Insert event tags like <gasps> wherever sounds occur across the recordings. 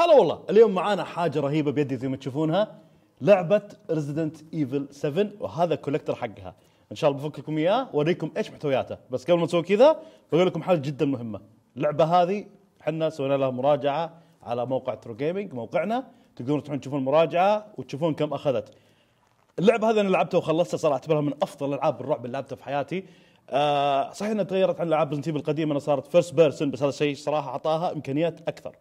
هلا والله اليوم معانا حاجه رهيبه بيدي زي ما تشوفونها لعبه ريزيدنت ايفل 7 وهذا الكوليكتر حقها ان شاء الله بفك لكم اياه واوريكم ايش محتوياته بس قبل ما نسوي كذا بقول لكم حاجه جدا مهمه اللعبه هذه احنا سوينا لها مراجعه على موقع ترو جيمنج موقعنا تقدرون تروحون تشوفون المراجعه وتشوفون كم اخذت اللعبه هذه انا لعبتها وخلصتها صراحه اعتبرها من افضل العاب الرعب اللي لعبتها في حياتي آه صحيح انها تغيرت عن العاب ريزنت القديمه انها صارت فيرست بيرسون بس هذا الشيء صراحه اعطاها امكانيات اكثر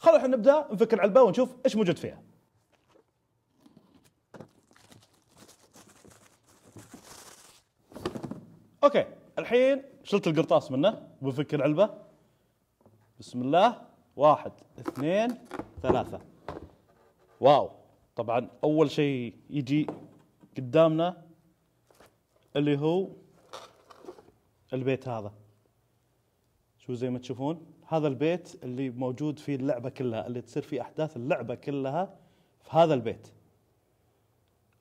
خلونا نبدا نفك العلبه ونشوف ايش موجود فيها اوكي الحين شلت القرطاس منه وبفك العلبه بسم الله واحد اثنين ثلاثة واو طبعا اول شيء يجي قدامنا اللي هو البيت هذا شو زي ما تشوفون هذا البيت اللي موجود فيه اللعبه كلها اللي تصير فيه احداث اللعبه كلها في هذا البيت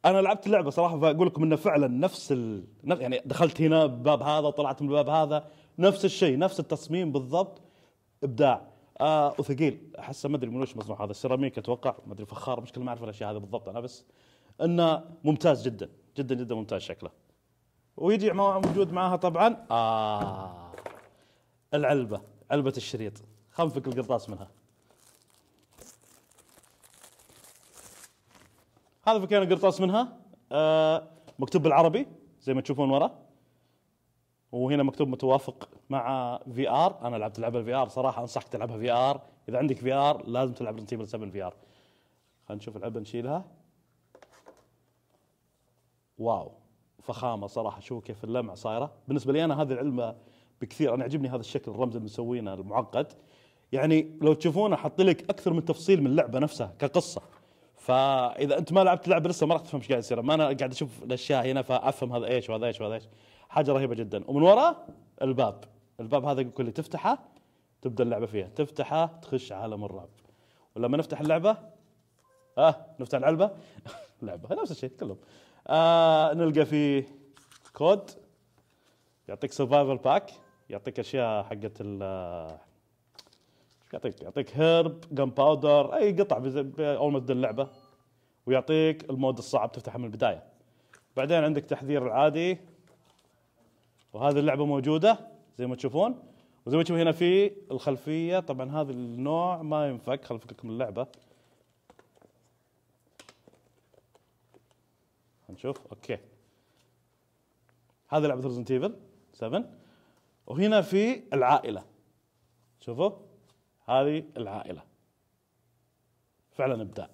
انا لعبت اللعبه صراحه فاقول لكم انه فعلا نفس ال... يعني دخلت هنا باب هذا وطلعت من الباب هذا نفس الشيء نفس التصميم بالضبط ابداع آه وثقيل احسه ما ادري من وش مصنوع هذا السيراميك اتوقع ما ادري فخار مشكله ما اعرف الاشياء هذه بالضبط انا بس انه ممتاز جدا جدا جدا ممتاز شكله ويجي موجود معاها طبعا آه العلبه علبه الشريط خنفك القرطاس منها هذا فكينا القرطاس منها آه مكتوب بالعربي زي ما تشوفون ورا وهنا مكتوب متوافق مع في ار انا لعبت لعبه الفي ار صراحه انصحك تلعبها في ار اذا عندك في ار لازم تلعب ريزنت 7 في ار خلينا نشوف اللعبه نشيلها واو فخامه صراحه شوفوا كيف اللمع صايره بالنسبه لي انا هذه العلبه بكثير انا عجبني هذا الشكل الرمز اللي مسوينه المعقد يعني لو تشوفونه حاط لك اكثر من تفصيل من اللعبه نفسها كقصه فاذا انت ما لعبت اللعبه لسه ما راح تفهم ايش قاعد يصير ما انا قاعد اشوف الاشياء هنا فافهم هذا ايش وهذا ايش وهذا ايش حاجه رهيبه جدا ومن وراء الباب الباب هذا يقول لي تفتحه تبدا اللعبه فيها تفتحه تخش عالم الرعب ولما نفتح اللعبه اه نفتح العلبه <laughs> لعبه نفس الشيء كلهم آه نلقى فيه كود يعطيك سرفايفل باك يعطيك اشياء حقت ال يعطيك يعطيك هيرب جن باودر اي قطع اول ما تبدا اللعبه ويعطيك المود الصعب تفتحه من البدايه بعدين عندك تحذير العادي وهذه اللعبه موجوده زي ما تشوفون وزي ما تشوف هنا في الخلفيه طبعا هذا النوع ما ينفك خلفك من اللعبه نشوف اوكي هذا لعبه ريزنت ايفل 7 وهنا في العائلة شوفوا هذه العائلة فعلا إبداع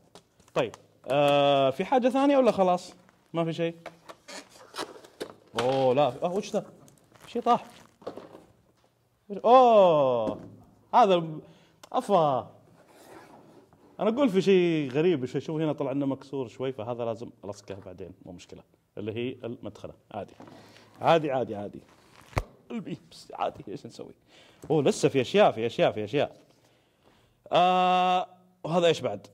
طيب آه في حاجة ثانية ولا خلاص ما في شيء أوه لا أه وش ذا شيء طاح أوه هذا أفا أنا أقول في شيء غريب شوي شوف هنا طلع لنا مكسور شوي فهذا لازم ألصقه بعدين مو مشكلة اللي هي المدخلة عادي عادي عادي عادي قلبي بس عادي ايش نسوي هو لسه في اشياء في اشياء في اشياء آه وهذا ايش بعد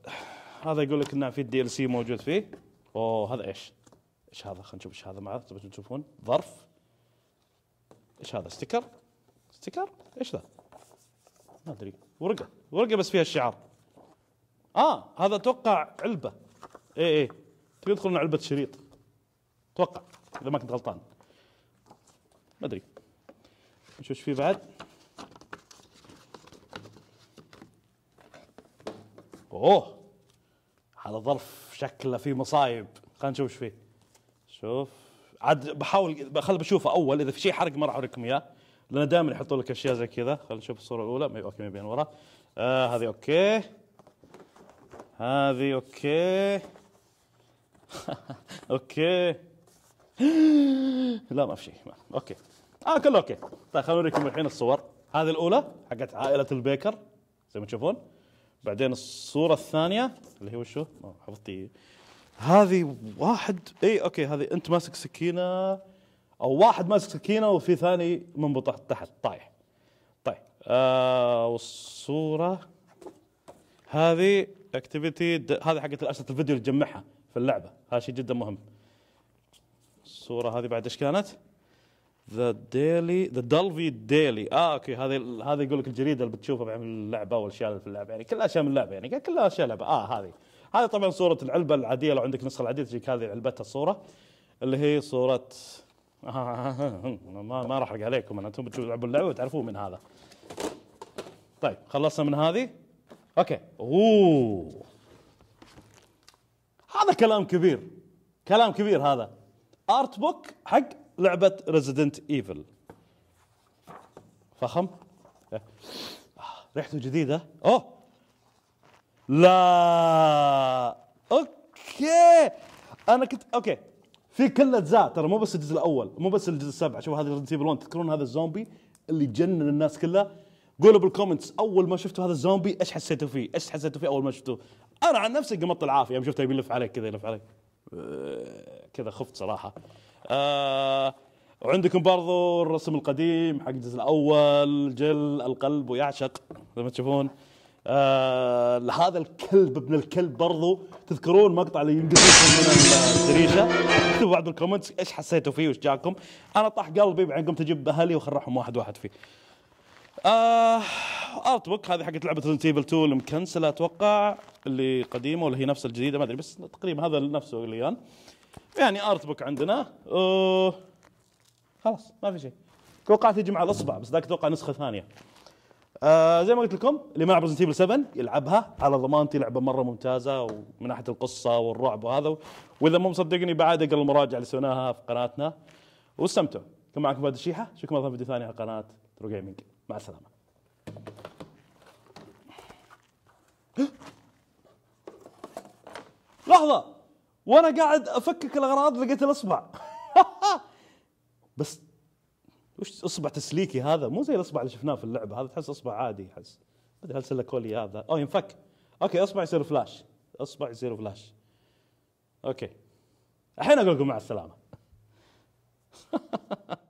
هذا يقول لك انه في الدي ال سي موجود فيه اوه هذا ايش ايش هذا خلينا نشوف ايش هذا معه تبون تشوفون ظرف ايش هذا ستيكر؟ ستيكر؟ ايش ذا ما ادري ورقه ورقه بس فيها الشعار اه هذا اتوقع علبه اي اي تبي تدخل علبه شريط اتوقع اذا ما كنت غلطان ما ادري نشوف في بعد اوه هذا ظرف شكله فيه مصايب خلينا نشوف ايش فيه شوف عاد بحاول خل بشوفه اول اذا في شيء حرق ما راح اوريكم اياه لان دائما يحطوا لك اشياء زي كذا خلينا نشوف الصوره الاولى اوكي ما بين ورا آه هذه اوكي هذه اوكي <laughs> اوكي <gasps> لا ما في شيء اوكي اه كله اوكي طيب خلوني اوريكم الحين الصور هذه الاولى حقت عائله البيكر زي ما تشوفون بعدين الصوره الثانيه اللي هي وشو؟ حفظتي هذه واحد اي اوكي هذه انت ماسك سكينه او واحد ماسك سكينه وفي ثاني منبطح تحت طايح طيب آه والصوره هذه اكتيفيتي هذه حقت الاسئله الفيديو اللي تجمعها في اللعبه هذا شيء جدا مهم الصوره هذه بعد ايش كانت؟ ذا ديلي ذا دلفي ديلي اه اوكي هذه هذا يقول لك الجريده اللي بتشوفها بعمل اللعبه والاشياء اللي في اللعبه يعني كلها اشياء من اللعبه يعني كلها اشياء لعبه اه هذه هذه طبعا صوره العلبه العاديه لو عندك نسخه العاديه تجيك هذه علبتها الصوره اللي هي صوره ما <laughs> ما راح احرق عليكم انا انتم تلعبوا اللعبه وتعرفون من هذا طيب خلصنا من هذه اوكي اوه هذا كلام كبير كلام كبير هذا ارت بوك حق لعبه ريزيدنت ايفل فخم إيه. آه، ريحته جديده اوه لا اوكي انا كنت اوكي في كل اجزاء ترى مو بس الجزء الاول مو بس الجزء السابع شوف هذا ريزيدنت ايفل 1 تذكرون هذا الزومبي اللي جنن الناس كلها قولوا بالكومنتس اول ما شفتوا هذا الزومبي ايش حسيتوا فيه؟ ايش حسيتوا فيه اول ما شفتوه؟ انا عن نفسي قمطت العافيه يوم شفته يبي يلف عليك كذا يلف عليك آه. كذا خفت صراحه آه وعندكم برضو الرسم القديم حق الجزء الاول جل القلب ويعشق زي ما تشوفون آه هذا الكلب ابن الكلب برضو تذكرون مقطع اللي ينقصكم من الدريشه اكتبوا بعض الكومنتس ايش حسيتوا فيه وايش جاكم انا طاح قلبي بعدين قمت اجيب اهلي وخرحهم واحد واحد فيه آه ارت بوك هذه حقت لعبه ريزنت ايفل 2 المكنسله اتوقع اللي قديمه ولا هي نفس الجديده ما ادري بس تقريبا هذا نفسه اللي يعني. يعني ارت بوك عندنا أوه. خلاص ما في شيء توقعت يجي مع الاصبع بس ذاك اتوقع نسخه ثانيه آه زي ما قلت لكم اللي ما لعب ريزنت 7 يلعبها على ضمانتي لعبه مره ممتازه ومن ناحيه القصه والرعب وهذا واذا مو مصدقني بعد اقرا المراجعه اللي سويناها في قناتنا واستمتعوا كان معكم فهد الشيحه اشوفكم لكم فيديو ثاني على قناه ترو جيمنج مع السلامه <gasps> لحظه وانا قاعد افكك الاغراض لقيت الاصبع <laughs> بس وش اصبع تسليكي هذا مو زي الاصبع اللي شفناه في اللعبه هذا تحس اصبع عادي يحس ما ادري هل سلكوا لي هذا او ينفك اوكي اصبع يصير فلاش اصبع يصير فلاش اوكي الحين اقول لكم مع السلامه <laughs>